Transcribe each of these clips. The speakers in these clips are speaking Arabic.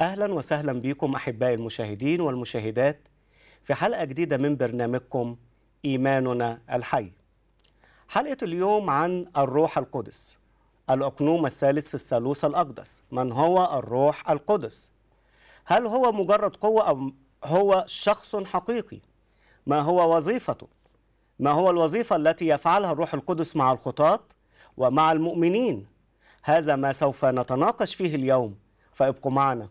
أهلا وسهلا بكم أحبائي المشاهدين والمشاهدات في حلقة جديدة من برنامجكم إيماننا الحي حلقة اليوم عن الروح القدس الأقنوم الثالث في الثالوث الأقدس من هو الروح القدس؟ هل هو مجرد قوة ام هو شخص حقيقي؟ ما هو وظيفته؟ ما هو الوظيفة التي يفعلها الروح القدس مع الخطاة ومع المؤمنين؟ هذا ما سوف نتناقش فيه اليوم فابقوا معنا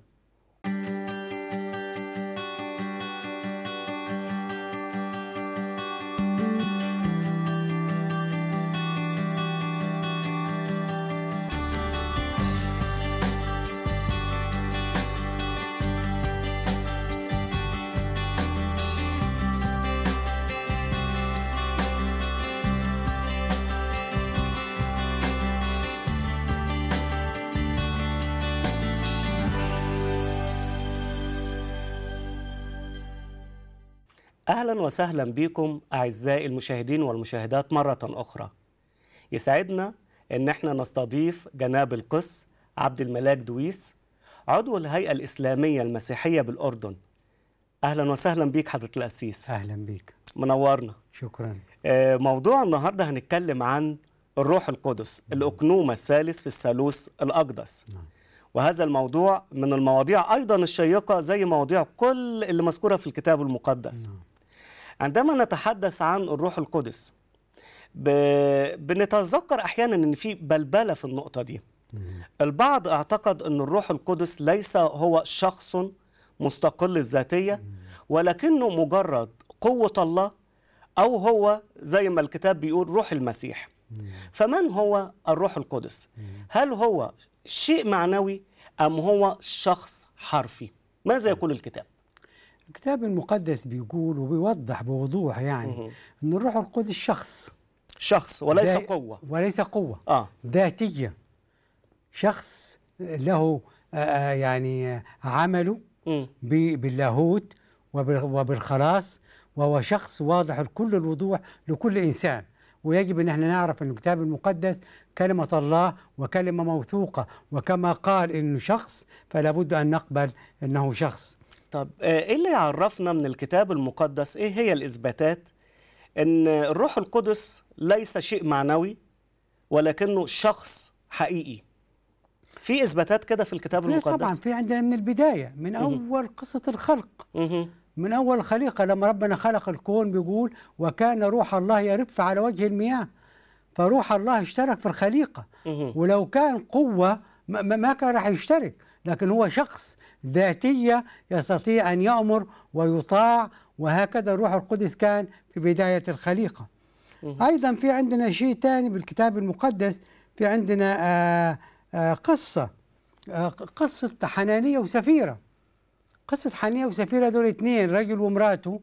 أهلا وسهلا بكم أعزائي المشاهدين والمشاهدات مرة أخرى يسعدنا أن احنا نستضيف جناب القس عبد الملاك دويس عضو الهيئة الإسلامية المسيحية بالأردن أهلا وسهلا بك حضرة الأسيس أهلا بك منورنا شكرا آه، موضوع النهاردة هنتكلم عن الروح القدس نعم. الأقنومة الثالث في الثالوث الأقدس نعم. وهذا الموضوع من المواضيع أيضا الشيقة زي مواضيع كل اللي مذكورة في الكتاب المقدس نعم. عندما نتحدث عن الروح القدس ب... بنتذكر احيانا ان في بلبله في النقطه دي البعض اعتقد ان الروح القدس ليس هو شخص مستقل الذاتيه ولكنه مجرد قوه الله او هو زي ما الكتاب بيقول روح المسيح فمن هو الروح القدس هل هو شيء معنوي ام هو شخص حرفي ماذا طيب. يقول الكتاب الكتاب المقدس بيقول وبيوضح بوضوح يعني ان الروح القدس شخص شخص وليس قوه وليس قوه آه. ذاتيه شخص له آآ آه، آه، يعني آه، عمله باللاهوت وبالخلاص وهو شخص واضح لكل الوضوح لكل انسان ويجب ان احنا نعرف ان الكتاب المقدس كلمه الله وكلمه موثوقه وكما قال انه شخص فلا بد ان نقبل انه شخص طب آه، ايه اللي عرفنا من الكتاب المقدس ايه هي الاثباتات ان الروح القدس ليس شيء معنوي ولكنه شخص حقيقي في اثباتات كده في الكتاب المقدس طبعا في عندنا من البدايه من اول قصه الخلق من اول خليقه لما ربنا خلق الكون بيقول وكان روح الله يرف على وجه المياه فروح الله اشترك في الخليقه ولو كان قوه ما كان راح يشترك لكن هو شخص ذاتية يستطيع أن يأمر ويطاع وهكذا الروح القدس كان في بداية الخليقة أيضا في عندنا شيء ثاني بالكتاب المقدس في عندنا آآ آه، آآ آه، قصة آآ آه، قصة حنانية وسفيرة قصة حنانية وسفيرة دول اثنين رجل ومراته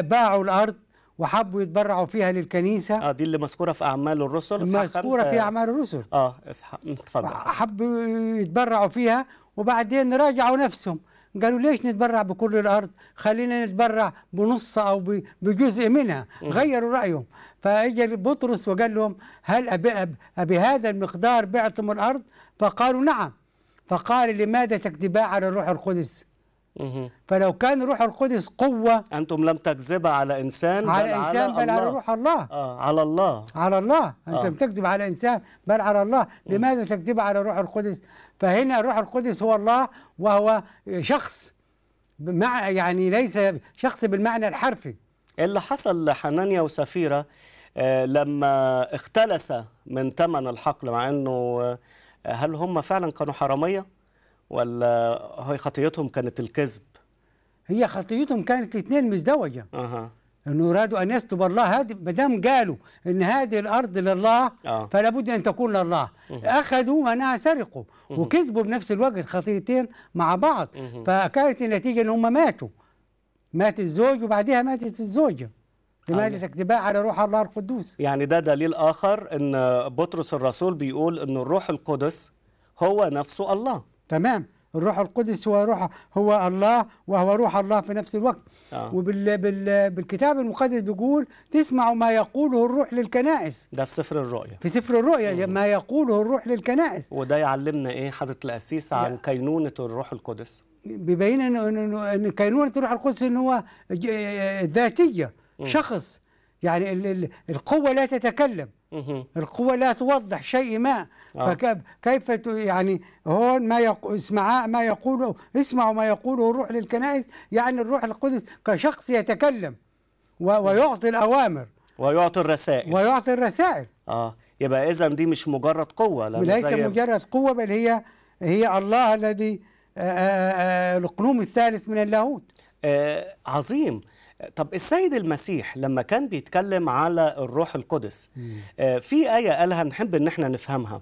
باعوا الأرض وحبوا يتبرعوا فيها للكنيسه اه دي اللي مذكوره في اعمال الرسل مذكوره في اعمال الرسل اه اصحى اتفضل حبوا يتبرعوا فيها وبعدين راجعوا نفسهم قالوا ليش نتبرع بكل الارض خلينا نتبرع بنص او بجزء منها غيروا رايهم فاجى بطرس وقال لهم هل أبي أبهذا المقدار بعتم الارض فقالوا نعم فقال لماذا تكذبا على الروح القدس فلو كان روح القدس قوة أنتم لم تكذب على إنسان على بل إنسان على بل على روح الله آه على الله على الله أنت آه. تكذب على إنسان بل على الله لماذا تكذب على روح القدس فهنا روح القدس هو الله وهو شخص مع يعني ليس شخص بالمعنى الحرفي اللي حصل لحنانيا وسفيرة آه، لما اختلس من ثمن الحقل مع أنه آه، هل هم فعلا كانوا حرامية؟ ولا هي خطيتهم كانت الكذب هي خطيتهم كانت الاثنين مزدوجه اها انه ارادوا ان يسلب الله هذه ما دام قالوا ان هذه الارض لله آه. فلا بد ان تكون لله مه. اخذوا معناها سرقوا مه. وكذبوا بنفس الوقت خطيتين مع بعض مه. فكانت النتيجه ان هم ماتوا مات الزوج وبعدها ماتت الزوجه لماذا اكتباء يعني على روح الله القدوس يعني ده دليل آخر أن بطرس الرسول بيقول أن الروح القدس هو نفسه الله تمام الروح القدس هو روح هو الله وهو روح الله في نفس الوقت آه. وبالكتاب المقدس بيقول تسمعوا ما يقوله الروح للكنائس ده في سفر الرؤيا في سفر الرؤيا ما يقوله الروح للكنائس وده يعلمنا ايه حضرة القسيس عن كينونة الروح القدس بيبين ان كينونة الروح القدس ان هو آه، ذاتية شخص يعني القوة لا تتكلم القوة لا توضح شيء ما آه. فكيف يعني هون ما اسمع ما يقوله اسمعوا ما يقوله الروح للكنائس يعني الروح القدس كشخص يتكلم ويعطي الأوامر ويعطي الرسائل ويعطي الرسائل اه يبقى إذا دي مش مجرد قوة ليس زي... مجرد قوة بل هي هي الله الذي القلوم الثالث من اللاهوت آه عظيم طب السيد المسيح لما كان بيتكلم على الروح القدس آه، في آية قالها نحب إن احنا نفهمها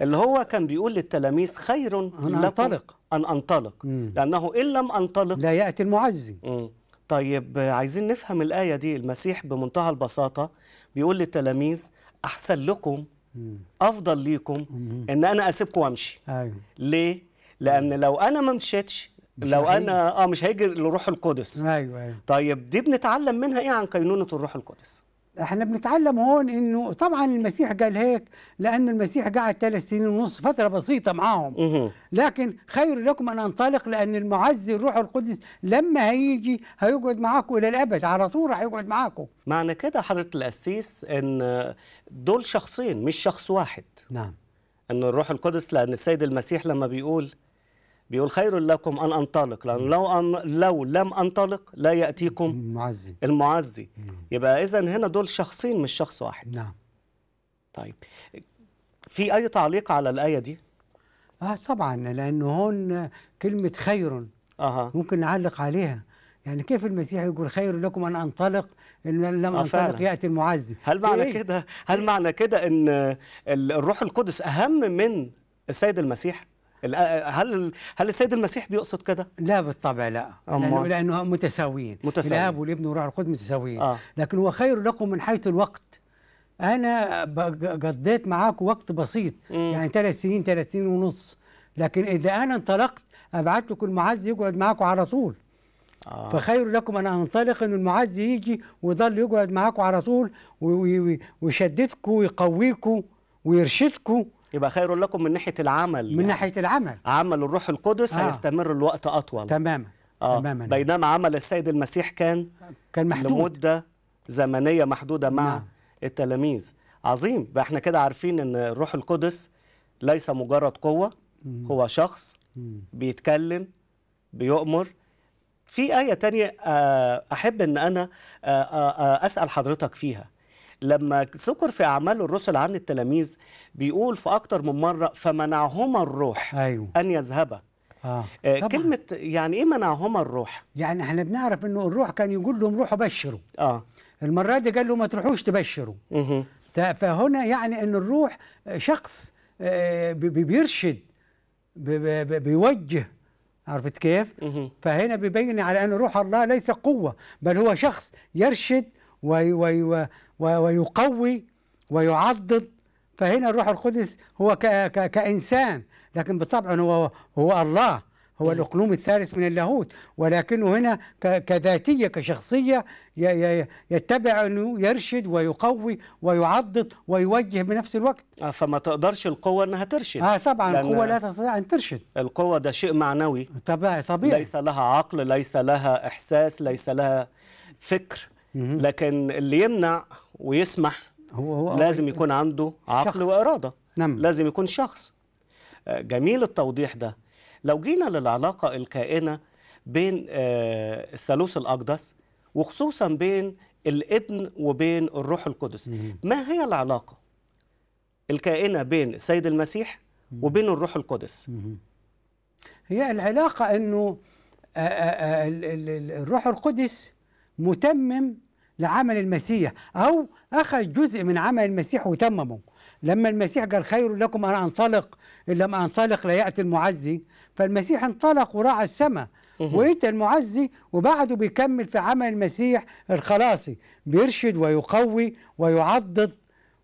اللي هو كان بيقول للتلاميذ خير أن أنطلق أن أنطلق مم. لأنه إن لم أنطلق لا يأتي المعزي مم. طيب عايزين نفهم الآية دي المسيح بمنتهى البساطة بيقول للتلاميذ أحسن لكم أفضل ليكم إن أنا أسيبكم وأمشي أيوه. ليه؟ لأن لو أنا ما مشيتش لو انا اه مش هاجر لروح القدس ايوه ايوه طيب دي بنتعلم منها ايه عن كينونه الروح القدس احنا بنتعلم هون انه طبعا المسيح قال هيك لان المسيح قعد ثلاث سنين ونص فتره بسيطه معاهم لكن خير لكم ان انطلق لان المعزي الروح القدس لما هيجي هيقعد معاكم الى الابد على طول هيقعد معاكم معنى كده حضره القسيس ان دول شخصين مش شخص واحد نعم ان الروح القدس لان السيد المسيح لما بيقول بيقول خير لكم ان انطلق لان لو أن لو لم انطلق لا ياتيكم المعزي المعزي نعم. يبقى اذا هنا دول شخصين مش شخص واحد نعم طيب في اي تعليق على الايه دي اه طبعا لانه هون كلمه خير أه. ممكن نعلق عليها يعني كيف المسيح يقول خير لكم ان انطلق ان لم آه، انطلق ياتي المعزي هل معنى إيه؟ كده هل معنى كده ان الروح القدس اهم من السيد المسيح آه، آه، هل هل السيد المسيح بيقصد كده؟ لا بالطبع لا لانه لانه متساويين متساويين الاب والابن والروح القدس متساويين آه. لكن هو خير لكم من حيث الوقت انا قضيت معاكم وقت بسيط م. يعني ثلاث سنين ثلاث سنين ونص لكن اذا انا انطلقت ابعت لكم المعز يقعد معاكم على طول آه. فخير لكم ان انطلق ان المعز يجي ويضل يقعد معاكم على طول ويشددكم ويقويكم ويرشدكم يبقى خير لكم من ناحيه العمل من يعني. ناحيه العمل عمل الروح القدس آه. هيستمر لوقت اطول تماما آه. تماما بينما عمل السيد المسيح كان كان محدود لمده زمنيه محدوده مع نعم. التلاميذ عظيم بقى احنا كده عارفين ان الروح القدس ليس مجرد قوه مم. هو شخص مم. بيتكلم بيؤمر في آية تانية آه، أحب أن أنا آه، آه، أسأل حضرتك فيها لما ذكر في أعمال الرسل عن التلاميذ بيقول في أكتر من مرة فمنعهما الروح أيوه. أن يذهبا آه. آه كلمة يعني إيه منعهما الروح؟ يعني احنا بنعرف إنه الروح كان يقول لهم روحوا بشروا آه. المرة دي قال له ما تروحوش تبشروا فهنا يعني إن الروح شخص آه، بيرشد بيوجه عرفت كيف؟ مه. فهنا بيبين على أن روح الله ليس قوة بل هو شخص يرشد وي وي ويقوي ويعضد فهنا الروح القدس هو كإنسان لكن بالطبع هو هو الله هو الأقلوم الثالث من اللاهوت ولكنه هنا كذاتية كشخصية يتبع أنه يرشد ويقوي ويعضد ويوجه بنفس الوقت آه فما تقدرش القوة أنها ترشد آه طبعا القوة لا تستطيع أن ترشد القوة ده شيء معنوي طبيعي طبيعي ليس لها عقل ليس لها إحساس ليس لها فكر لكن اللي يمنع ويسمح هو هو لازم إيه؟ يكون عنده عقل شخص. وإرادة نعم. لازم يكون شخص آه، جميل التوضيح ده لو جينا للعلاقة الكائنة بين آه، الثالوث الأقدس وخصوصا بين الابن وبين الروح القدس ما هي العلاقة الكائنة بين السيد المسيح وبين الروح القدس هي العلاقة أنه آه، الروح القدس متمم لعمل المسيح أو أخذ جزء من عمل المسيح وتممه لما المسيح قال خير لكم أن أنطلق إن لم أنطلق لياتي المعزي فالمسيح انطلق وراعى السماء وانت المعزي وبعده بيكمل في عمل المسيح الخلاصي بيرشد ويقوي ويعضد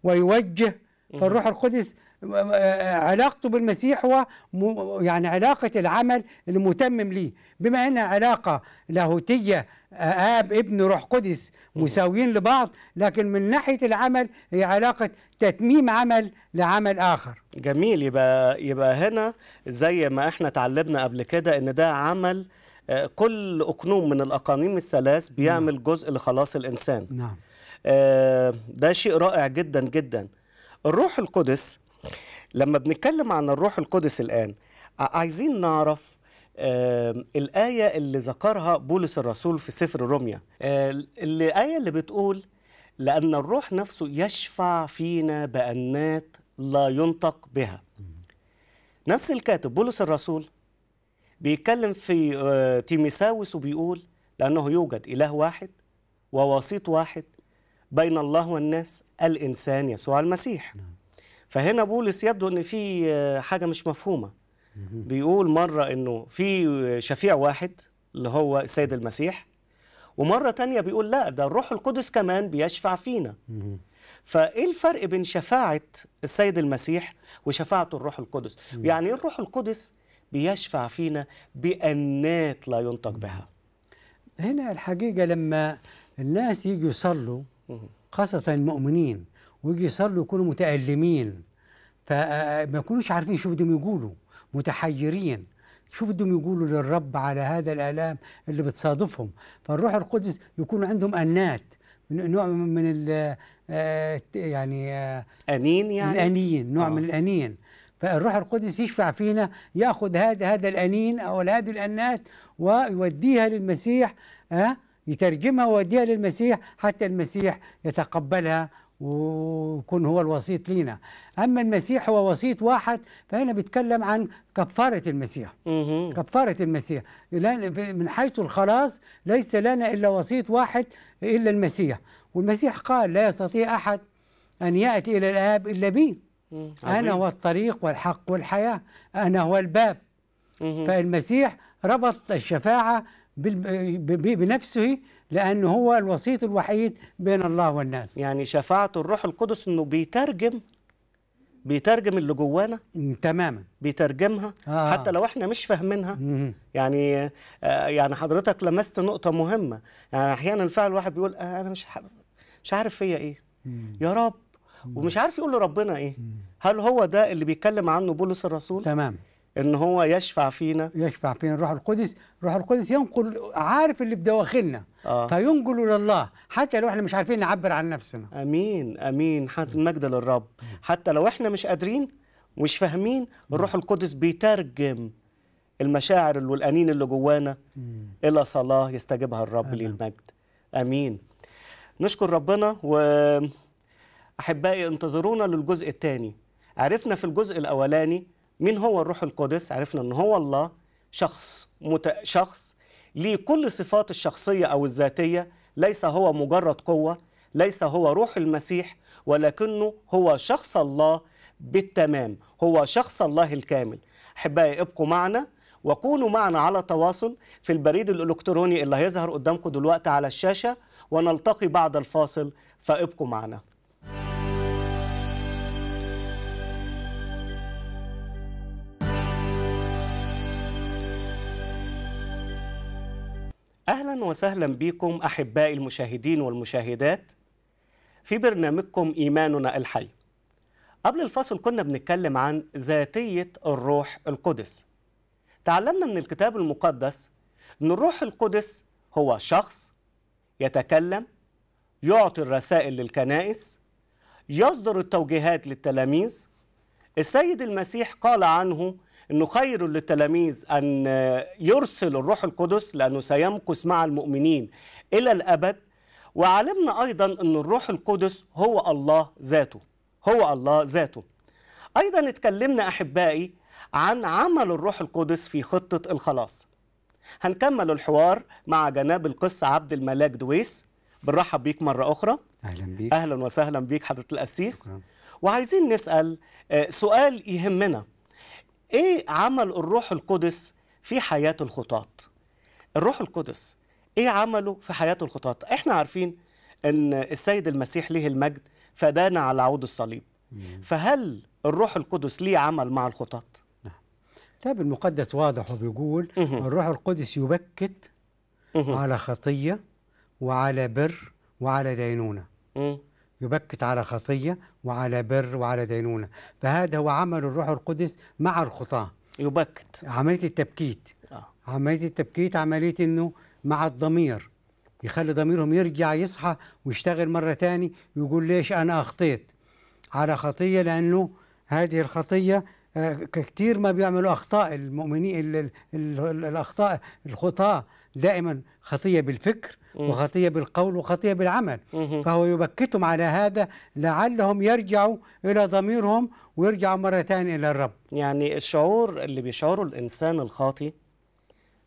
ويوجه فالروح القدس علاقته بالمسيح هو يعني علاقة العمل المتمم ليه بما أنها علاقة لاهوتية آب ابن روح قدس مساويين لبعض لكن من ناحية العمل هي علاقة تتميم عمل لعمل آخر جميل يبقى, يبقى هنا زي ما احنا اتعلمنا قبل كده ان ده عمل آه، كل أقنوم من الأقانيم الثلاث بيعمل جزء لخلاص الإنسان نعم آه، ده شيء رائع جدا جدا الروح القدس لما بنتكلم عن الروح القدس الآن عايزين نعرف آه الآية اللي ذكرها بولس الرسول في سفر روميا آه الآية اللي بتقول لأن الروح نفسه يشفع فينا بأنات لا ينطق بها نفس الكاتب بولس الرسول بيتكلم في آه تيميساوس وبيقول لأنه يوجد إله واحد ووسيط واحد بين الله والناس الإنسان يسوع المسيح نعم. فهنا بولس يبدو ان في آه، حاجه مش مفهومه بيقول مره انه في شفيع واحد اللي هو السيد المسيح ومره تانية بيقول لا ده الروح القدس كمان بيشفع فينا فايه الفرق بين شفاعه السيد المسيح وشفاعه الروح القدس يعني الروح القدس بيشفع فينا بانات لا ينطق بها هنا الحقيقه لما الناس يجوا يصلوا خاصه المؤمنين ويجي يصلوا يكونوا متألمين فما يكونوش عارفين شو بدهم يقولوا متحيرين شو بدهم يقولوا للرب على هذا الآلام اللي بتصادفهم فالروح القدس يكون عندهم أنات من نوع من ال آه، يعني آه، أنين يعني الأنين نوع أوه. من آه. الأنين فالروح القدس يشفع فينا ياخذ هذا هذا الانين او هذه الانات ويوديها للمسيح ها يترجمها ويوديها للمسيح حتى المسيح يتقبلها ويكون هو الوسيط لينا أما المسيح هو وسيط واحد فهنا بيتكلم عن كفارة المسيح كفارة المسيح من حيث الخلاص ليس لنا إلا وسيط واحد إلا المسيح والمسيح قال لا يستطيع أحد أن يأتي إلى الآب إلا بي أنا هو الطريق والحق والحياة أنا هو الباب فالمسيح ربط الشفاعة بنفسه لأن هو الوسيط الوحيد بين الله والناس يعني شفاعة الروح القدس أنه بيترجم بيترجم اللي جوانا تماما بيترجمها آه. حتى لو احنا مش فاهمينها يعني آه يعني حضرتك لمست نقطة مهمة يعني أحيانا فعلا الواحد بيقول آه أنا مش مش عارف فيا إيه يا رب ومش عارف يقول لربنا إيه هل هو ده اللي بيتكلم عنه بولس الرسول؟ تمام ان هو يشفع فينا يشفع فينا الروح القدس الروح القدس ينقل عارف اللي بدواخلنا آه. فينقل الى الله حتى لو احنا مش عارفين نعبر عن نفسنا امين امين حتى المجد للرب حتى لو احنا مش قادرين مش فاهمين الروح القدس بيترجم المشاعر والانين اللي جوانا الى صلاه يستجيبها الرب آه. للمجد امين نشكر ربنا و احبائي انتظرونا للجزء الثاني عرفنا في الجزء الاولاني مين هو الروح القدس عرفنا ان هو الله شخص مت... شخص ليه كل صفات الشخصيه او الذاتيه ليس هو مجرد قوه ليس هو روح المسيح ولكنه هو شخص الله بالتمام هو شخص الله الكامل احبائي ابقوا معنا وكونوا معنا على تواصل في البريد الالكتروني اللي هيظهر قدامكم دلوقتي على الشاشه ونلتقي بعد الفاصل فابقوا معنا أهلا وسهلا بكم أحبائي المشاهدين والمشاهدات في برنامجكم إيماننا الحي قبل الفصل كنا بنتكلم عن ذاتية الروح القدس تعلمنا من الكتاب المقدس أن الروح القدس هو شخص يتكلم يعطي الرسائل للكنائس يصدر التوجيهات للتلاميذ السيد المسيح قال عنه أنه خير للتلاميذ أن يرسل الروح القدس لأنه سيمكث مع المؤمنين إلى الأبد وعلمنا أيضا أن الروح القدس هو الله ذاته هو الله ذاته أيضا اتكلمنا أحبائي عن عمل الروح القدس في خطة الخلاص هنكمل الحوار مع جناب القس عبد الملاك دويس بنرحب بيك مرة أخرى أهلا بيك أهلا وسهلا بيك حضرة القسيس وعايزين نسأل آه، سؤال يهمنا ايه عمل الروح القدس في حياة الخطاة الروح القدس ايه عمله في حياة الخطاة احنا عارفين ان السيد المسيح ليه المجد فدانا على عود الصليب فهل الروح القدس ليه عمل مع الخطاة نعم. الكتاب المقدس واضح وبيقول الروح القدس يبكت على خطية وعلى بر وعلى دينونة يبكت على خطية وعلى بر وعلى دينونة فهذا هو عمل الروح القدس مع الخطاة يبكت عملية التبكيت آه. عملية التبكيت عملية أنه مع الضمير يخلي ضميرهم يرجع يصحى ويشتغل مرة تاني ويقول ليش أنا أخطيت على خطية لأنه هذه الخطية آه، كثير ما بيعملوا أخطاء المؤمنين الأخطاء الخطاة دائما خطية بالفكر وخطية بالقول وخطية بالعمل فهو يبكتهم على هذا لعلهم يرجعوا إلى ضميرهم ويرجعوا مرة ثانية إلى الرب يعني الشعور اللي بيشعره الإنسان الخاطي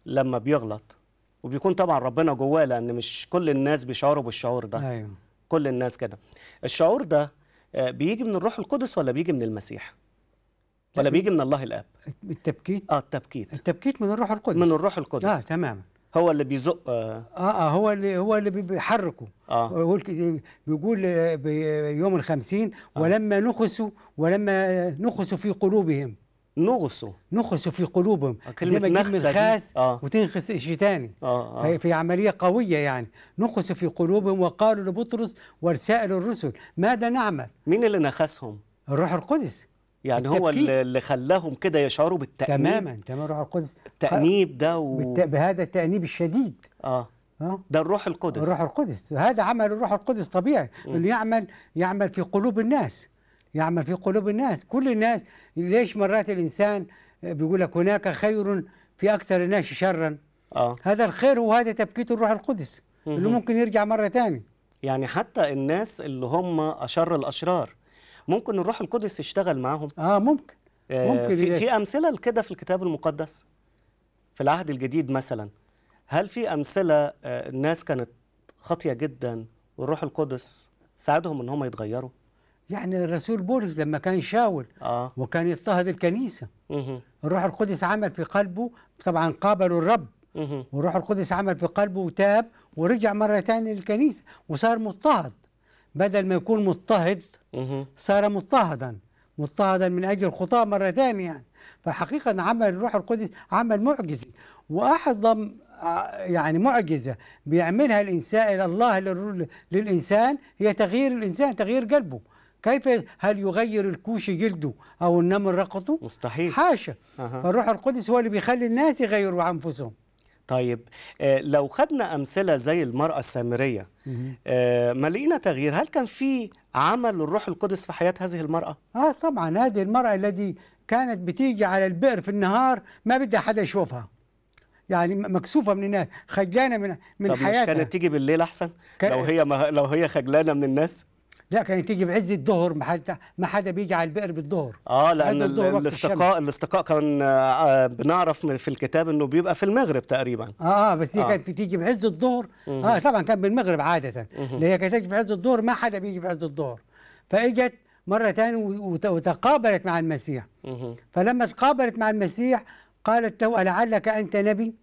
لما بيغلط وبيكون طبعا ربنا جواه لأن مش كل الناس بيشعروا بالشعور ده أيوه. كل الناس كده الشعور ده آه، بيجي من الروح القدس ولا بيجي من المسيح ولا بيجي من الله الاب التبكيت اه التبكيت التبكيت من الروح القدس من الروح القدس اه تمام هو اللي بيزق آه. اه اه هو اللي هو اللي بيحركه اه بيقول آه، يوم الخمسين آه. ولما نخسوا ولما آه، نخسوا في قلوبهم نخسوا نخسوا في قلوبهم كلمة نخسة خاس آه. وتنخس شيء ثاني آه آه. في عملية قوية يعني نخسوا في قلوبهم وقالوا لبطرس ورسائل الرسل ماذا نعمل مين اللي نخسهم الروح القدس يعني هو اللي خلاهم كده يشعروا بالتأنيب تماما تماما روح القدس التأنيب ده آه، و... بهذا التأنيب الشديد آه. اه ده الروح القدس الروح القدس هذا عمل الروح القدس طبيعي م. انه يعمل يعمل في قلوب الناس يعمل في قلوب الناس كل الناس ليش مرات الانسان بيقول لك هناك خير في اكثر الناس شرا آه. هذا الخير هو هذا تبكيت الروح القدس م. اللي ممكن يرجع مره ثانيه يعني حتى الناس اللي هم اشر الاشرار ممكن الروح القدس يشتغل معاهم اه ممكن آه، ممكن في, في امثله لكده في الكتاب المقدس في العهد الجديد مثلا هل في امثله آه، الناس كانت خاطيه جدا والروح القدس ساعدهم ان هم يتغيروا يعني الرسول بولس لما كان شاول آه. وكان يضطهد الكنيسه مه. الروح القدس عمل في قلبه طبعا قابلوا الرب مه. والروح القدس عمل في قلبه وتاب ورجع مره ثانيه للكنيسه وصار مضطهد بدل ما يكون مضطهد صار مضطهدا مضطهدا من اجل الخطاه مره ثانيه يعني فحقيقه عمل الروح القدس عمل معجزي واعظم آه، يعني معجزه بيعملها الانسان الله للانسان هي تغيير الانسان تغيير قلبه كيف هل يغير الكوش جلده او النمر رقته مستحيل حاشا أه. فالروح القدس هو اللي بيخلي الناس يغيروا انفسهم طيب آه، لو خدنا امثله زي المراه السامريه آه، ما لقينا تغيير هل كان في عمل للروح القدس في حياه هذه المراه اه طبعا هذه المراه التي كانت بتيجي على البئر في النهار ما بدها حدا يشوفها يعني مكسوفه من الناس خجلانه من من طب حياتها طب مش كانت تيجي بالليل احسن لو هي ما... لو هي خجلانه من الناس لا كانت تيجي بعز الظهر ما حد ما حدا بيجي على البئر بالظهر اه لان الاستقاء الاستقاء كان آه، بنعرف في الكتاب انه بيبقى في المغرب تقريبا اه بس هي آه. كانت تيجي بعز الظهر اه طبعا كان بالمغرب عاده اللي هي كانت تيجي في عز الظهر ما حدا بيجي بعز الظهر فاجت مره ثانيه وتقابلت مع المسيح فلما تقابلت مع المسيح قالت له لعلك انت نبي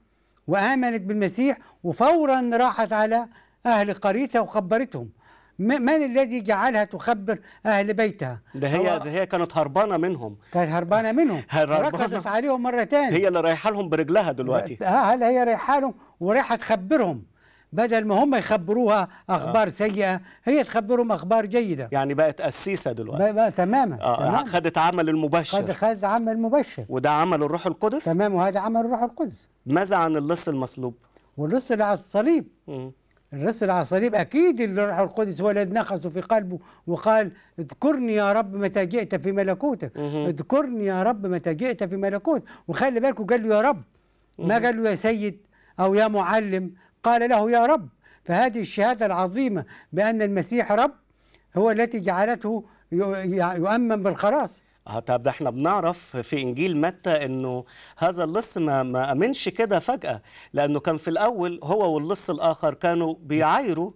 وامنت بالمسيح وفورا راحت على اهل قريتها وخبرتهم من الذي جعلها تخبر أهل بيتها ده هي ده هي كانت هربانة منهم كانت هربانة منهم ركضت عليهم مرة هي اللي رايحة لهم برجلها دلوقتي هلا هي رايحة لهم ورايحة تخبرهم بدل ما هم يخبروها اخبار آه. سيئه هي تخبرهم اخبار جيده يعني بقت قسيسه دلوقتي بقى, بقى تماما, آه. آه، خدت عمل المبشر خدت, خدت عمل مبشر وده عمل الروح القدس تمام وهذا عمل الروح القدس ماذا عن اللص المصلوب واللص اللي على الصليب م. الرسول الصليب أكيد الروح القدس هو الذي نخصه في قلبه وقال اذكرني يا رب متى جئت في ملكوتك اذكرني يا رب متى جئت في ملكوت وخلي بالكم قال له يا رب ما قال له يا سيد أو يا معلم قال له يا رب فهذه الشهادة العظيمة بأن المسيح رب هو التي جعلته يؤمن بالخلاص آه، طب ده احنا بنعرف في انجيل متى انه هذا اللص ما ما امنش كده فجاه لانه كان في الاول هو واللص الاخر كانوا بيعايروا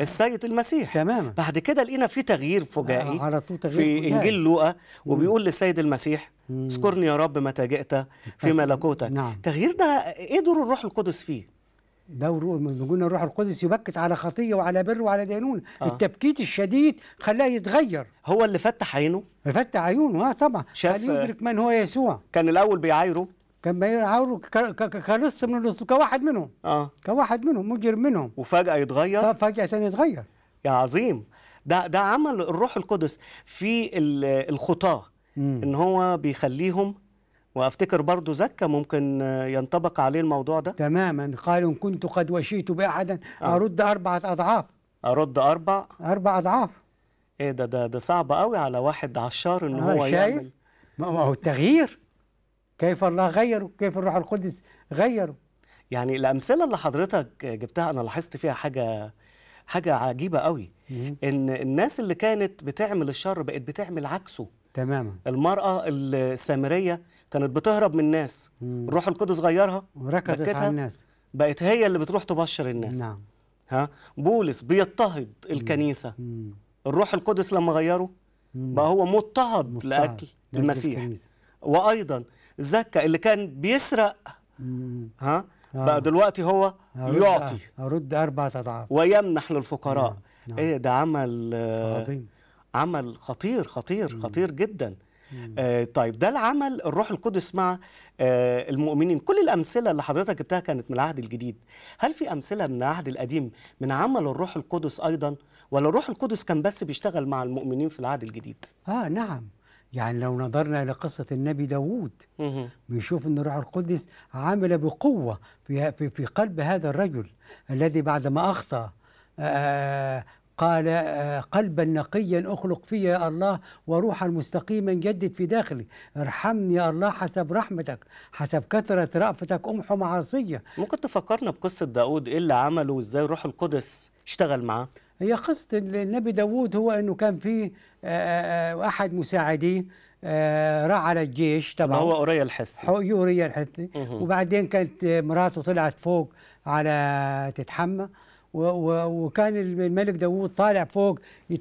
السيد المسيح تماما بعد كده لقينا في تغيير فجائي آه، على طول تغيير في فجائي. انجيل لوقا وبيقول للسيد المسيح اذكرني يا رب متى جئت في ملكوتك نعم. التغيير ده ايه دور الروح القدس فيه ده قلنا الروح القدس يبكت على خطيه وعلى بر وعلى دينونه آه. التبكيت الشديد خلاه يتغير هو اللي فتح عينه فتح عيونه اه طبعا خلاه يدرك من هو يسوع كان الاول بيعايره كان بيعايره كنص من الاسطول كواحد منهم اه كواحد منهم مجرم منهم وفجاه يتغير فجاه يتغير يا عظيم ده ده عمل الروح القدس في الخطاه ان هو بيخليهم وافتكر برضه زكا ممكن ينطبق عليه الموضوع ده تماما قال ان كنت قد وشيت باحدا آه. ارد اربعه اضعاف ارد اربع اربع اضعاف ايه ده ده ده صعب قوي على واحد عشار ان آه، هو شايف؟ يعمل ما هو التغيير كيف الله غيره كيف الروح القدس غيره يعني الامثله اللي حضرتك جبتها انا لاحظت فيها حاجه حاجه عجيبه قوي ان الناس اللي كانت بتعمل الشر بقت بتعمل عكسه تماما المرأة السامرية كانت بتهرب من الناس الروح القدس غيرها وركضت على الناس بقت هي اللي بتروح تبشر الناس نعم ها بولس بيضطهد الكنيسة مم. الروح القدس لما غيره مم. بقى هو مضطهد, لأكل المسيح الكنيسة. وأيضا زكا اللي كان بيسرق ها آه. بقى دلوقتي هو أرد يعطي أرد أربعة أضعاف ويمنح للفقراء نعم. نعم. إيه ده عمل آه، عظيم عمل خطير خطير خطير جدا آه طيب ده العمل الروح القدس مع آه المؤمنين كل الأمثلة اللي حضرتك جبتها كانت من العهد الجديد هل في أمثلة من العهد القديم من عمل الروح القدس أيضا ولا الروح القدس كان بس بيشتغل مع المؤمنين في العهد الجديد آه نعم يعني لو نظرنا إلى قصة النبي داوود بنشوف أن الروح القدس عمل بقوة في, في, في قلب هذا الرجل الذي بعد ما أخطأ آه, آه، قال آه، قلبا نقيا اخلق في يا الله وروحا مستقيما جدد في داخلي ارحمني يا الله حسب رحمتك حسب كثرة رأفتك أمحو معاصية ممكن تفكرنا بقصة داود إيه اللي عمله وإزاي الروح القدس اشتغل معاه هي قصة النبي داود هو أنه كان في آه، آه، أحد مساعديه راح على الجيش طبعا هو اوريا الحسي اوريا الحسي وبعدين كانت مراته طلعت فوق على تتحمى وكان الملك داوود طالع فوق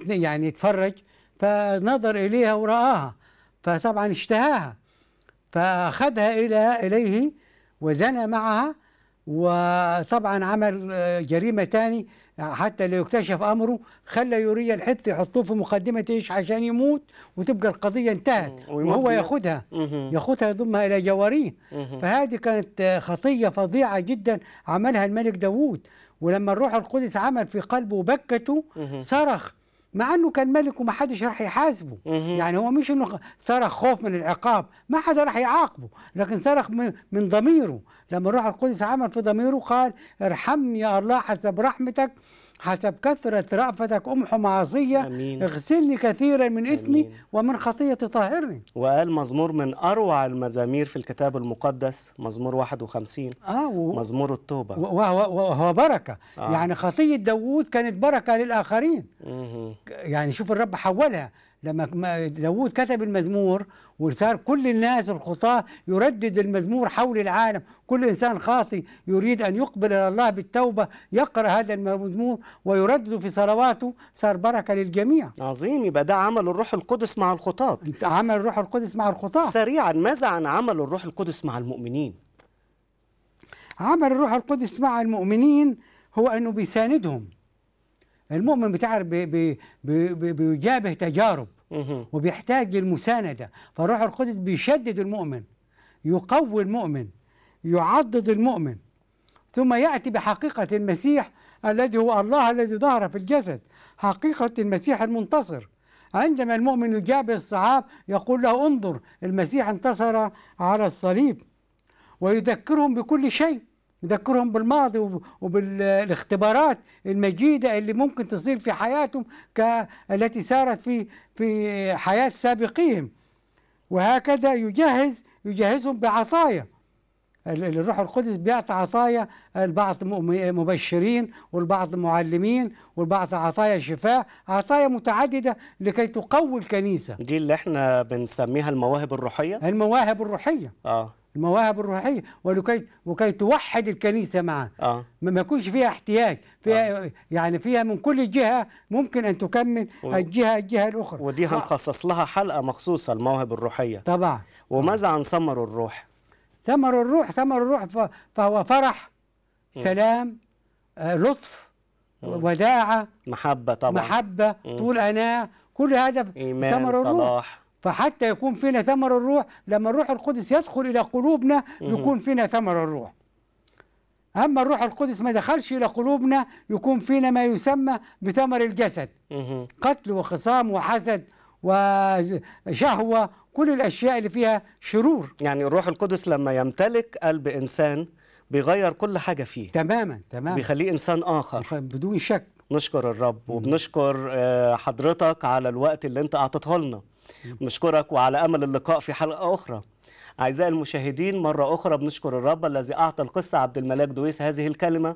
يعني يتفرج فنظر إليها ورآها فطبعا اشتهاها فأخذها إلى إليه وزنى معها وطبعا عمل آه، جريمة ثاني حتى لو اكتشف أمره خلى يوريا الحث يحطوه في مقدمة إيش عشان يموت وتبقى القضية انتهت وهو ياخذها ياخذها يضمها إلى جواريه فهذه كانت آه، خطية فظيعة جدا عملها الملك داوود ولما الروح القدس عمل في قلبه وبكته صرخ مع انه كان ملك وما حدش راح يحاسبه يعني هو مش انه صرخ خوف من العقاب ما حدا راح يعاقبه لكن صرخ من ضميره لما الروح القدس عمل في ضميره قال ارحمني يا الله حسب رحمتك حسب كثرة رأفتك أم معصية أمين. اغسلني كثيرا من إثمي ومن خطية طاهرني وقال مزمور من أروع المزامير في الكتاب المقدس مزمور 51 آه و... مزمور التوبة وهو, بركة آه. يعني خطية داوود كانت بركة للآخرين مه. يعني شوف الرب حولها لما داوود كتب المزمور وصار كل الناس الخطاة يردد المزمور حول العالم كل إنسان خاطي يريد أن يقبل إلى الله بالتوبة يقرأ هذا المزمور ويردد في صلواته صار بركة للجميع عظيم يبقى ده عمل الروح القدس مع الخطاة عمل الروح القدس مع الخطاة سريعا ماذا عن عمل الروح القدس مع المؤمنين عمل الروح القدس مع المؤمنين هو أنه بيساندهم المؤمن بتعرف بي بي بي بيجابه تجارب وبيحتاج للمساندة فروح القدس بيشدد المؤمن يقوي المؤمن يعضد المؤمن ثم يأتي بحقيقة المسيح الذي هو الله الذي ظهر في الجسد حقيقة المسيح المنتصر عندما المؤمن يجابه الصعاب يقول له انظر المسيح انتصر على الصليب ويذكرهم بكل شيء يذكرهم بالماضي وبالاختبارات المجيدة اللي ممكن تصير في حياتهم التي سارت في في حياة سابقيهم وهكذا يجهز يجهزهم بعطايا الروح القدس بيعطي عطايا البعض مبشرين والبعض معلمين والبعض عطايا شفاء عطايا متعددة لكي تقوي الكنيسة دي اللي احنا بنسميها المواهب الروحية المواهب الروحية اه المواهب الروحيه ولكي وكي توحد الكنيسه معا آه. ما يكونش فيها احتياج فيها آه. يعني فيها من كل جهه ممكن ان تكمل و... الجهه الجهه الاخرى ودي هنخصص لها حلقه مخصوصه المواهب الروحيه طبعا وماذا عن ثمر الروح ثمر الروح ثمر الروح فهو فرح سلام آه لطف وداعه محبه طبعا محبه طول اناه كل هذا ثمر الروح صلاح فحتى يكون فينا ثمر الروح لما الروح القدس يدخل إلى قلوبنا يكون فينا ثمر الروح أما الروح القدس ما دخلش إلى قلوبنا يكون فينا ما يسمى بثمر الجسد قتل وخصام وحسد وشهوة كل الأشياء اللي فيها شرور يعني الروح القدس لما يمتلك قلب إنسان بيغير كل حاجة فيه تماما تماما بيخليه إنسان آخر بدون شك نشكر الرب وبنشكر آه، حضرتك على الوقت اللي أنت أعطيته لنا بنشكرك وعلى امل اللقاء في حلقه اخرى اعزائي المشاهدين مره اخرى بنشكر الرب الذي اعطى القصه عبد الملاك دويس هذه الكلمه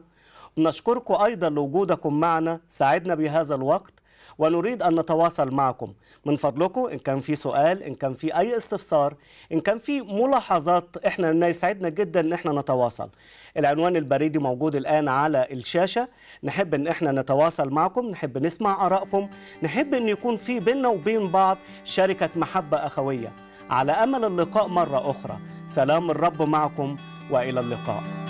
نشكركم ايضا لوجودكم معنا ساعدنا بهذا الوقت ونريد أن نتواصل معكم من فضلكم إن كان في سؤال إن كان في أي استفسار إن كان في ملاحظات إحنا يسعدنا جدا إن إحنا نتواصل العنوان البريدي موجود الآن على الشاشة نحب إن إحنا نتواصل معكم نحب نسمع آرائكم نحب إن يكون في بيننا وبين بعض شركة محبة أخوية على أمل اللقاء مرة أخرى سلام الرب معكم وإلى اللقاء